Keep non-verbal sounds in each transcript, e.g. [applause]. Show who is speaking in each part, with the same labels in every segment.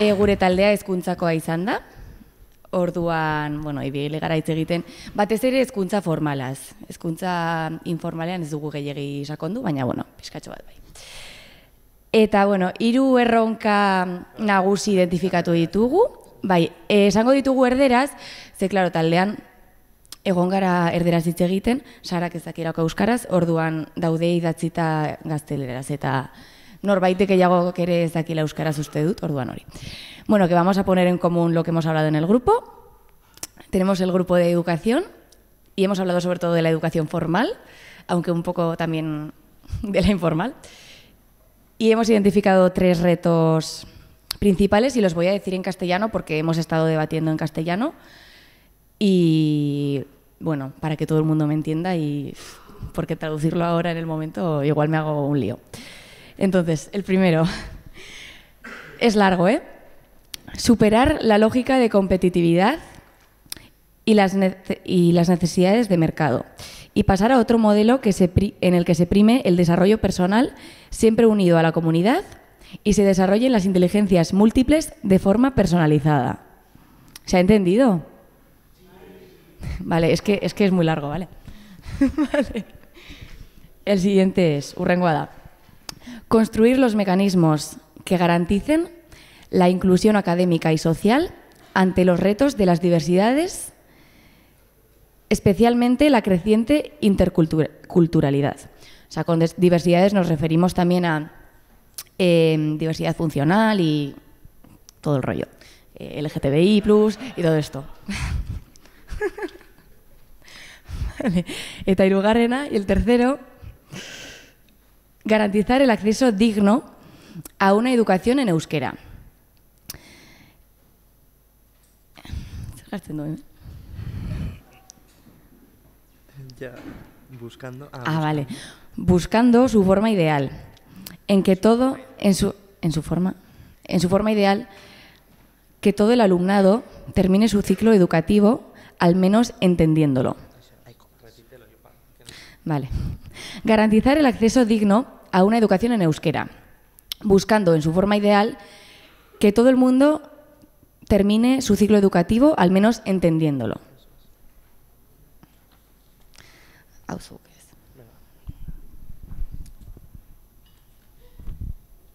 Speaker 1: e, gure taldea hezkuntzakoa izan da. Orduan, bueno, ibile gara hitz egiten, batez ere hezkuntza formalaz. Hezkuntza informalean ez dugu gehiegi sakondu, baina bueno, pizkatxo bat bai. Eta bueno, hiru erronka nagusi identifikatu ditugu. Bai, esango ditugu erderaz, ze claro, taldean egongara gara erderaz hitz egiten, sarak ezakirako euskaraz, orduan daude idatzita gazteleraz eta Norbaite que eres de aquí la euskaraz la dut, orduan hori. Bueno, que vamos a poner en común lo que hemos hablado en el grupo. Tenemos el grupo de educación y hemos hablado sobre todo de la educación formal, aunque un poco también de la informal. Y hemos identificado tres retos principales y los voy a decir en castellano porque hemos estado debatiendo en castellano y bueno, para que todo el mundo me entienda y porque traducirlo ahora en el momento igual me hago un lío. Entonces, el primero es largo, ¿eh? Superar la lógica de competitividad y las, y las necesidades de mercado y pasar a otro modelo que se en el que se prime el desarrollo personal siempre unido a la comunidad y se desarrollen las inteligencias múltiples de forma personalizada. ¿Se ha entendido? Vale, es que es, que es muy largo, ¿vale? [laughs] vale. El siguiente es Urrenguada. Construir los mecanismos que garanticen la inclusión académica y social ante los retos de las diversidades, especialmente la creciente interculturalidad. O sea, con diversidades nos referimos también a em, diversidad funcional y todo el rollo. Eh, LGTBI, y todo esto. [laughs] vale. y el tercero garantizar el acceso digno a una educación en euskera. ¿eh? buscando. Ah, ah, vale. Buscando su forma ideal. En que todo, en su, en su forma, en su forma ideal, que todo el alumnado termine su ciclo educativo, al menos entendiéndolo. Vale. Garantizar el acceso digno a una educación en euskera, buscando en su forma ideal que todo el mundo termine su ciclo educativo, al menos entendiéndolo.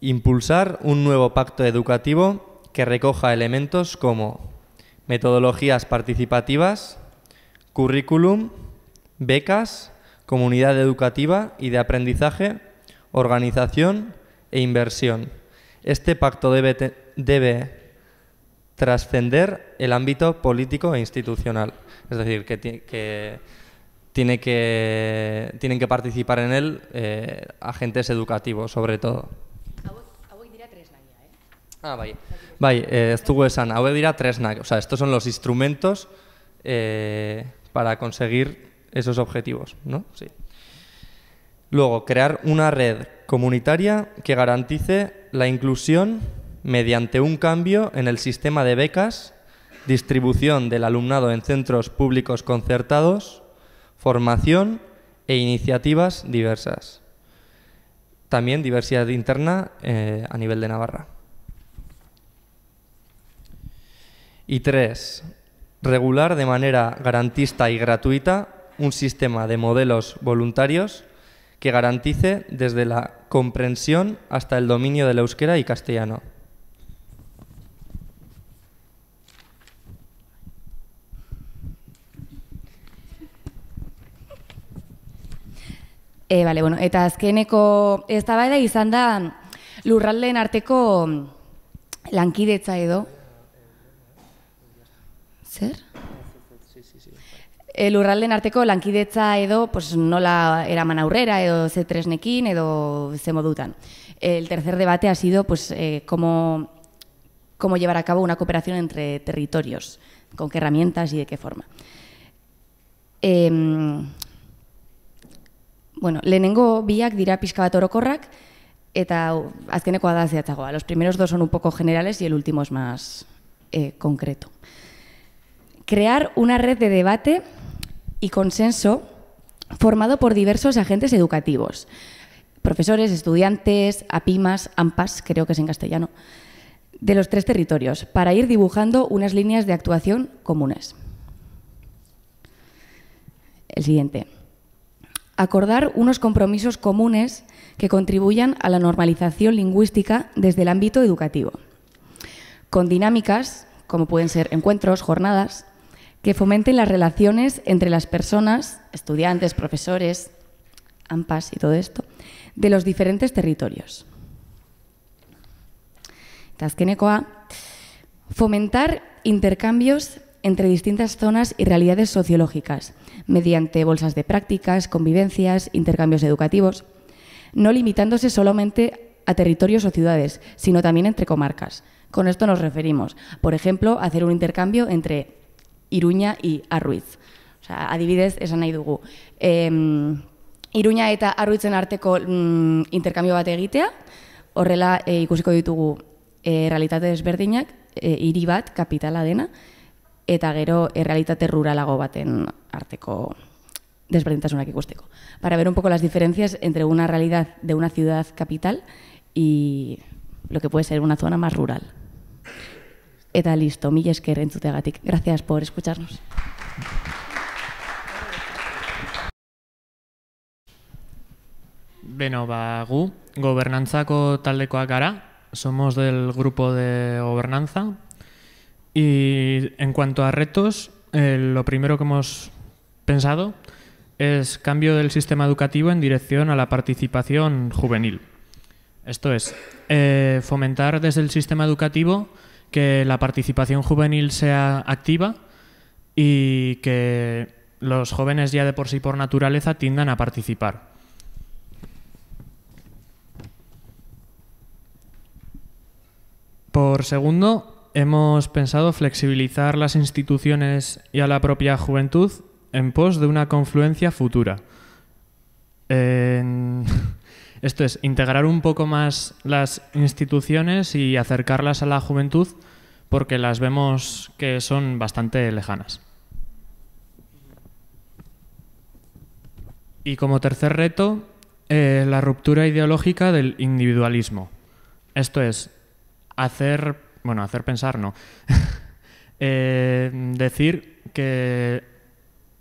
Speaker 2: Impulsar un nuevo pacto educativo que recoja elementos como metodologías participativas, currículum, becas, comunidad educativa y de aprendizaje organización e inversión. Este pacto debe, debe trascender el ámbito político e institucional. Es decir, que, tiene que tienen que participar en él eh, agentes educativos, sobre todo. ¿eh? Ah, bai. eh, o sea, estos son los instrumentos eh, para conseguir esos objetivos, ¿no? Sí. Luego, crear una red comunitaria que garantice la inclusión mediante un cambio en el sistema de becas, distribución del alumnado en centros públicos concertados, formación e iniciativas diversas. También diversidad interna eh, a nivel de Navarra. Y tres, regular de manera garantista y gratuita un sistema de modelos voluntarios que garantice desde la comprensión hasta el dominio de euskera y castellano.
Speaker 1: Eh, vale, bueno, eta azkeneko eztabaida izan da lurraldeen arteko lankidetza edo. Zer? ...el rural de arteko lankidetza edo pues, la era Manaurrera... edo ze tresnekin edo se modutan. El tercer debate ha sido pues, eh, cómo, llevar a cabo una cooperación entre territorios, con qué herramientas y de qué forma. Eh, bueno, lehenengo biak dira pixka bat orokorrak, eta de da Los primeros dos son un poco generales y el último es más eh, concreto. Crear una red de debate y consenso formado por diversos agentes educativos, profesores, estudiantes, APIMAS, AMPAS, creo que es en castellano, de los tres territorios, para ir dibujando unas líneas de actuación comunes. El siguiente. Acordar unos compromisos comunes que contribuyan a la normalización lingüística desde el ámbito educativo, con dinámicas, como pueden ser encuentros, jornadas, que fomenten las relaciones entre las personas, estudiantes, profesores, AMPAS y todo esto, de los diferentes territorios. fomentar intercambios entre distintas zonas y realidades sociológicas, mediante bolsas de prácticas, convivencias, intercambios educativos, no limitándose solamente a territorios o ciudades, sino también entre comarcas. Con esto nos referimos, por ejemplo, hacer un intercambio entre Iruña y Arruiz. sea, adibidez, esan dugu. Eh, Iruña eta Arruitzen arteko arteco mm, intercambio bat egitea, horrela e, ikusiko ditugu e, realitate desberdinak, e, hiri bat, kapitala dena, eta gero errealitate ruralago baten arteko desberdintasunak Para ver un poco las diferencias entre una realidad de una ciudad capital y lo que puede ser una zona más rural. Eta listo, mila Gracias por escucharnos.
Speaker 3: Beno, ba, gu, gobernantzako taldekoak gara, somos del grupo de gobernanza y en cuanto a retos, eh, lo primero que hemos pensado es cambio del sistema educativo en dirección a la participación juvenil. Esto es, eh, fomentar desde el sistema educativo que la participación juvenil sea activa y que los jóvenes ya de por sí por naturaleza tiendan a participar. Por segundo, hemos pensado flexibilizar las instituciones y a la propia juventud en pos de una confluencia futura. En... Esto es, integrar un poco más las instituciones y acercarlas a la juventud porque las vemos que son bastante lejanas. Y como tercer reto, eh, la ruptura ideológica del individualismo. Esto es, hacer, bueno, hacer pensar no, [laughs] eh, decir que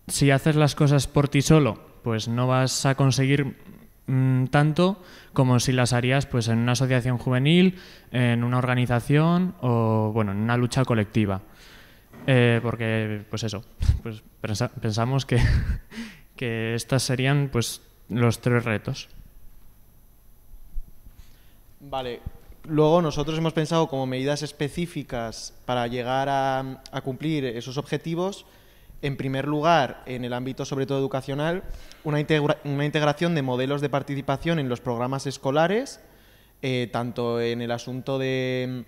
Speaker 3: si haces las cosas por ti solo, pues no vas a conseguir Mm, tanto como si las harías pues, en una asociación juvenil, en una organización o bueno, en una lucha colectiva. Eh, porque, pues eso, [laughs] pues pensamos que, [laughs] que estas serían pues, los tres retos.
Speaker 4: Vale, Luego nosotros hemos pensado como medidas específicas para llegar a, cumplir esos objetivos, en primer lugar, en el ámbito sobre todo educacional, una, integración de modelos de participación en los programas escolares, eh, tanto en el asunto de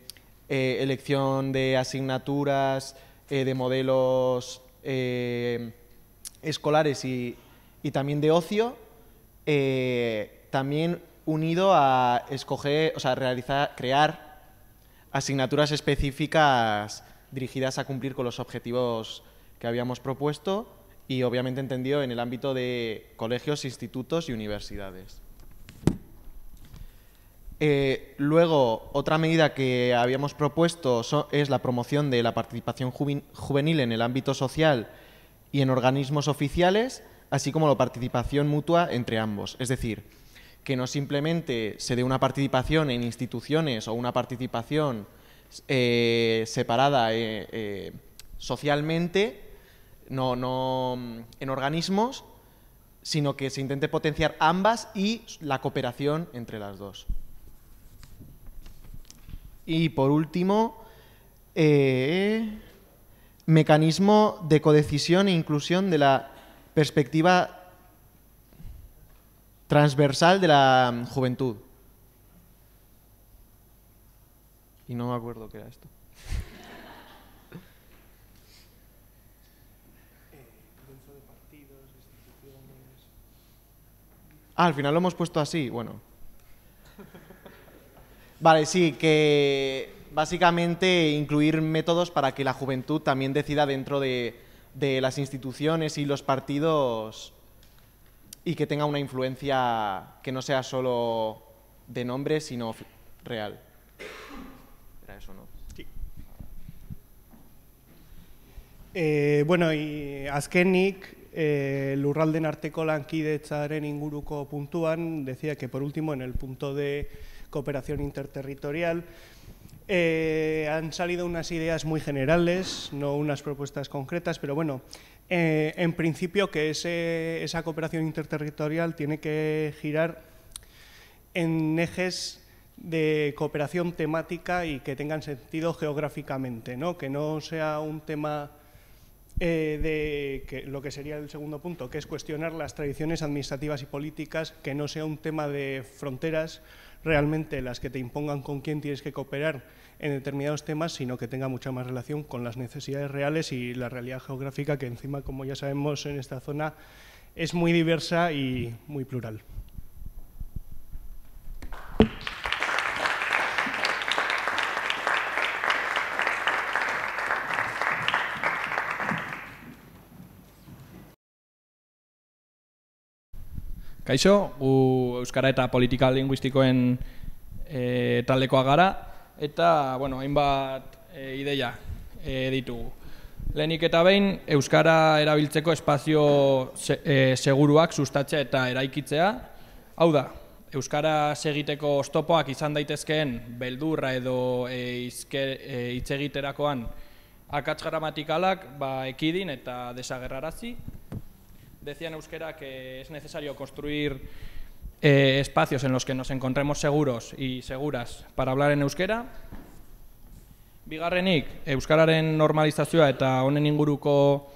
Speaker 4: eh, elección de asignaturas, eh, de modelos escolares y, y, también de ocio, también unido a escoger, o sea, realizar, crear asignaturas específicas dirigidas a cumplir con los objetivos que habíamos propuesto y obviamente entendido en el ámbito de colegios, institutos y universidades. Eh, luego, otra medida que habíamos propuesto es la promoción de la participación juvenil en el ámbito social y en organismos oficiales, así como la participación mutua entre ambos. Es decir, que no simplemente se dé una participación en instituciones o una participación eh, separada eh, socialmente, no, no mm, en organismos, sino que se intente potenciar ambas y la cooperación entre las dos. Y por último, eh, mecanismo de codecisión e inclusión de la perspectiva transversal de la mm, juventud. Y no me acuerdo qué era esto. Ah, al final lo hemos puesto así, bueno. Vale, sí, que básicamente incluir métodos para que la juventud también decida dentro de, las instituciones y los partidos y que tenga una influencia que no sea solo de nombre, sino real. Era eso, ¿no? Sí.
Speaker 3: Eh, bueno, y Askenik. El eh, de lurralden arteko lankidetzaren inguruko puntúan, decía que por último en el punto de cooperación interterritorial, eh, han salido unas ideas muy generales, no unas propuestas concretas, pero bueno, eh, en principio que esa cooperación interterritorial tiene que girar en ejes de cooperación temática y que tengan sentido geográficamente, ¿no? que no sea un tema eh, de que, lo que sería el segundo punto, que es cuestionar las tradiciones administrativas y políticas, que no sea un tema de fronteras realmente las que te impongan con quién tienes que cooperar en determinados temas, sino que tenga mucha más relación con las necesidades reales y la realidad geográfica, que encima, como ya sabemos, en esta zona es muy diversa y
Speaker 5: muy plural.
Speaker 6: Kaixo, gu Euskara eta politika linguistikoen e, eh, taldekoa gara, eta, bueno, hainbat eh, ideia e, ditugu. Lehenik eta behin, Euskara erabiltzeko espazio seguruak sustatzea eta eraikitzea. Hau da, Euskara segiteko ostopoak izan daitezkeen beldurra edo e, hitz akats gramatikalak ba, ekidin eta desagerrarazi, decía en Euskera que es necesario construir eh, espacios en los que nos encontremos seguros y seguras para hablar en Euskera. Bigarrenik, Euskararen normalizazioa eta honen inguruko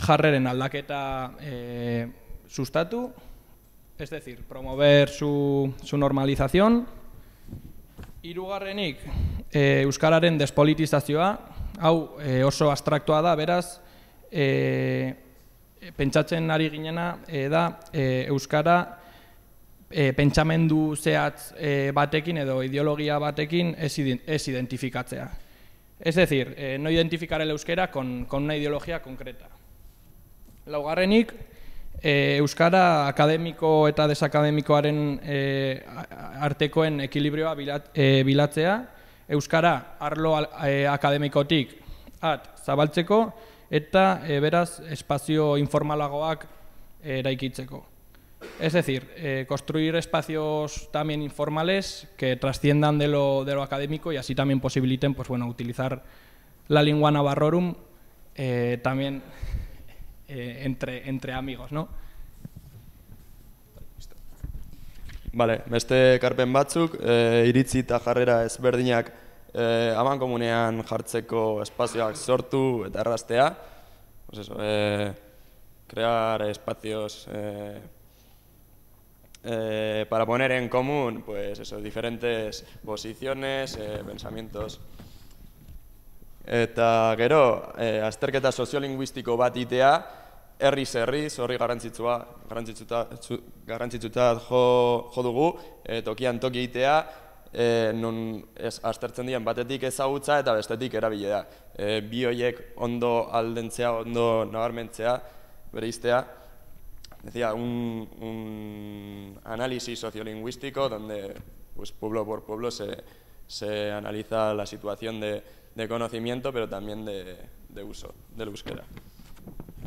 Speaker 6: jarreren aldaketa eh, sustatu, es decir, promover su, su normalización. Hirugarrenik, eh, Euskararen despolitizazioa, hau eh, oso abstraktua da, beraz, eh, pentsatzen ari ginena e, da eh, euskara eh, pentsamendu zehatz batekin edo ideologia batekin ez, ez identifikatzea. Ez decir, no identificar el euskera con, con una ideologia konkreta. Laugarrenik, euskara akademiko eta desakademikoaren artekoen ekilibrioa bilatzea, euskara arlo akademikotik at zabaltzeko, eta eh, beraz espazio informalagoak eh, eraikitzeko. Es decir, eh, construir espacios también informales que trasciendan de lo, de lo académico y así también posibiliten pues bueno, utilizar la lengua navarrorum eh, también [laughs] eh, entre, entre amigos, ¿no?
Speaker 7: Vale, beste karpen batzuk, eh, iritzi eta jarrera ezberdinak eh, aman komunean jartzeko espazioak sortu eta erraztea. pues eso, eh, crear espazios eh, eh, para poner en común pues eso, diferentes posiciones, eh, pensamientos. Eta gero, eh, azterketa soziolinguistiko bat itea, herri zerri, zorri garrantzitsua, garrantzitsuta, garrantzitsuta jo, jo dugu, e, tokian toki itea, e, nun ez, astertzen dien batetik ezagutza eta bestetik erabilea. E, bi hoiek ondo aldentzea, ondo nabarmentzea, bere iztea, decía, un, un análisis sociolingüístico donde pues, pueblo por pueblo se, se analiza la situación de, de conocimiento, pero también de, de uso, de euskera.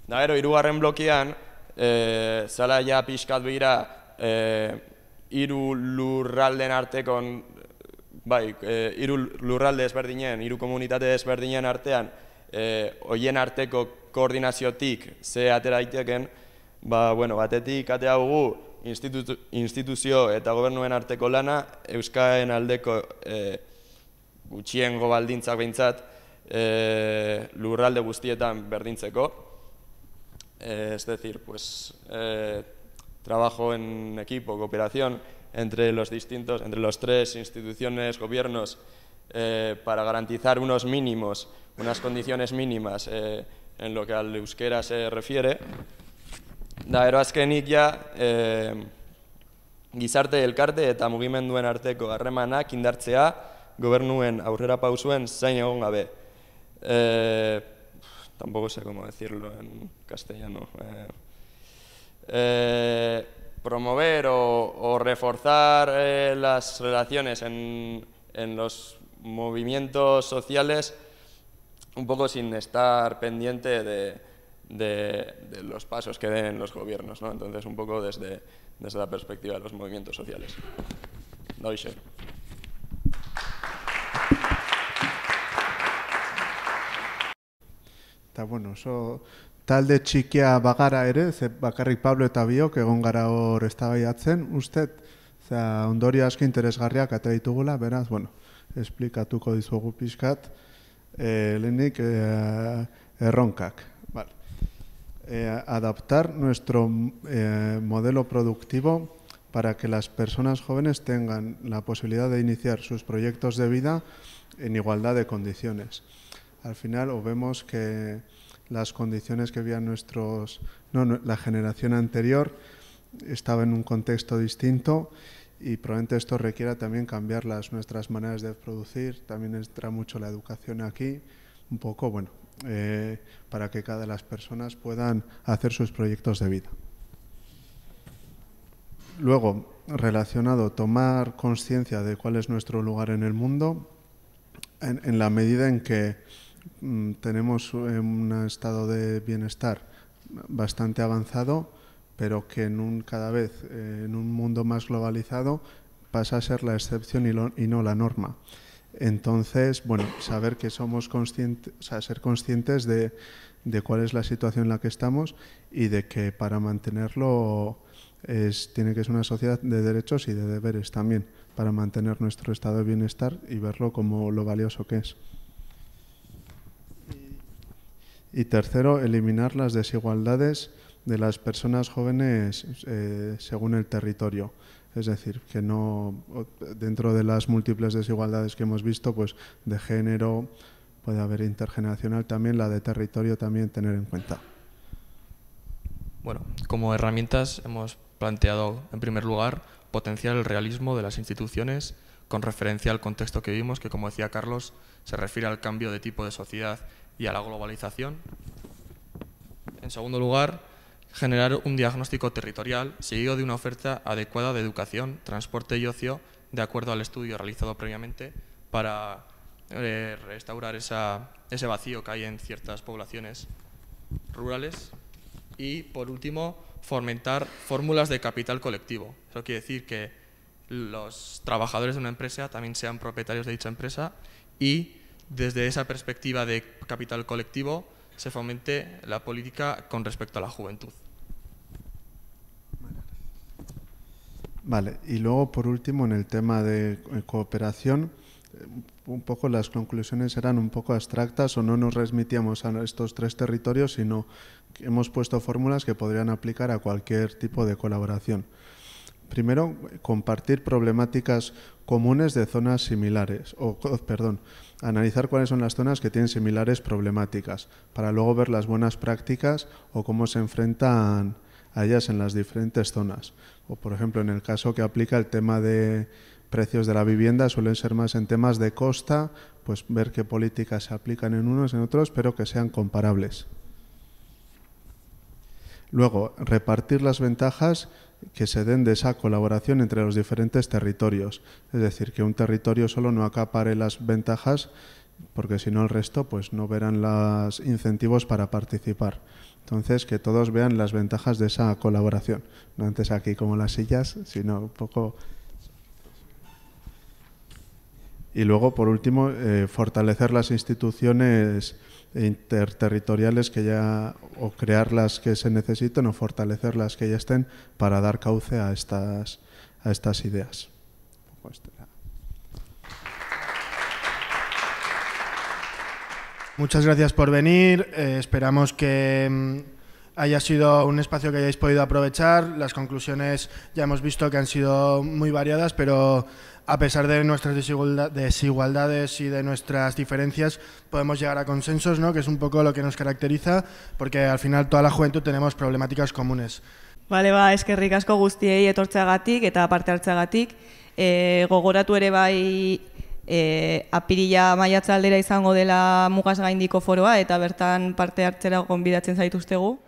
Speaker 7: Da, gero, irugarren blokean, eh zala ja pixkat e, iru lurralden arteko bai, e, eh, iru lurralde ezberdinen, iru komunitate ezberdinen artean, e, eh, oien arteko koordinaziotik ze atera iteken, ba, bueno, batetik atea dugu instituzio eta gobernuen arteko lana, Euskaen aldeko e, gutxiengo baldintzak behintzat, e, lurralde guztietan berdintzeko. es ez decir, pues, eh, trabajo en equipo, cooperación, entre los distintos, entre los tres instituciones, gobiernos, eh, para garantizar unos mínimos, unas condiciones mínimas eh, en lo que al euskera se refiere, da eroazkenik ja eh, gizarte elkarte eta mugimenduen arteko harremanak indartzea gobernuen aurrera pausuen zain egon gabe. Eh, tampoco sé cómo decirlo en castellano. Eh, eh, promover o, reforzar eh, las relaciones en, los movimientos sociales, un poco sin estar pendiente de, los pasos que den los gobiernos. Entonces, un poco desde, la perspectiva de los movimientos sociales.
Speaker 5: Está bueno, de chiquia bagara ere, ze bakarrik Pablo eta biok egon gara hor eztabaidatzen, ustet, za, ondorio asko interesgarriak atera ditugula, beraz, bueno, explica tu pixkat, e, lehenik e, Vale. Eh, adaptar nuestro modelo productivo para que las personas jóvenes tengan la posibilidad de iniciar sus proyectos de vida en igualdad de condiciones. Al final, vemos que las condiciones que vivían nuestros, la generación anterior estaba en un contexto distinto y probablemente esto requiera también cambiar las, nuestras maneras de producir, también entra mucho la educación aquí, un poco, bueno, eh, para que cada de las personas puedan hacer sus proyectos de vida. Luego, relacionado, tomar conciencia de cuál es nuestro lugar en el mundo, en la medida en que Mm, tenemos un estado de bienestar bastante avanzado, pero que cada vez eh, en un mundo más globalizado pasa a ser la excepción y, no la norma. Entonces, bueno, saber que somos conscientes, ser conscientes de, cuál es la situación en la que estamos y de que para mantenerlo tiene que ser una sociedad de derechos y de deberes también, para mantener nuestro estado de bienestar y verlo como lo valioso que es. Y tercero, eliminar las desigualdades de las personas jóvenes eh, según el territorio. Es decir, que no dentro de las múltiples desigualdades que hemos visto, pues de género, puede haber intergeneracional también, la de territorio también tener en cuenta.
Speaker 3: Bueno, como herramientas hemos planteado, en primer lugar, potenciar el realismo de las instituciones con referencia al contexto que vimos que como decía Carlos, se refiere al cambio de tipo de sociedad y a la globalización. En segundo lugar, generar un diagnóstico territorial seguido de una oferta adecuada de educación, transporte y ocio de acuerdo al estudio realizado previamente para eh, restaurar ese vacío que hay en ciertas poblaciones rurales. Y, por último, fomentar fórmulas de capital colectivo. Eso quiere decir que los trabajadores de una empresa también sean propietarios de dicha empresa y desde esa perspectiva de capital colectivo se fomente la política con respecto a la juventud.
Speaker 5: Vale, y luego por último en el tema de eh, cooperación, eh, un poco las conclusiones eran un poco abstractas o no nos remitíamos a estos tres territorios, sino hemos puesto fórmulas que podrían aplicar a cualquier tipo de colaboración. Primero, eh, compartir problemáticas comunes de zonas similares, o perdón, Analizar cuáles son las zonas que tienen similares problemáticas, para luego ver las buenas prácticas o cómo se enfrentan a ellas en las diferentes zonas. O, por ejemplo, en el caso que aplica el tema de precios de la vivienda, suelen ser más en temas de costa, pues ver qué políticas se aplican en unos, en otros, pero que sean comparables. Luego, repartir las ventajas que se den de esa colaboración entre los diferentes territorios. Es decir, que un territorio solo no acapare las ventajas porque si no el resto pues no verán los incentivos para participar. Entonces, que todos vean las ventajas de esa colaboración. No antes aquí como las sillas, sino un poco... Y luego, por último, eh, fortalecer las instituciones interterritoriales que ya o crear las que se necesiten o fortalecer las que ya estén para dar cauce a estas, a estas ideas. Este Muchas gracias por venir. Eh, esperamos que mm, haya sido un espacio que hayáis podido aprovechar. Las conclusiones ya hemos visto que han sido muy variadas, pero a pesar de nuestras desigualdades y de nuestras diferencias, podemos llegar a consensos, ¿no? que es un poco lo que nos caracteriza, porque al final toda la juventud tenemos problemáticas comunes. Vale, ba, eskerrik asko guztiei
Speaker 1: etortzeagatik eta parte hartzeagatik. E, gogoratu ere bai e, apirila maiatza aldera izango dela mugaz gaindiko foroa eta bertan parte hartzera gonbidatzen zaituztegu.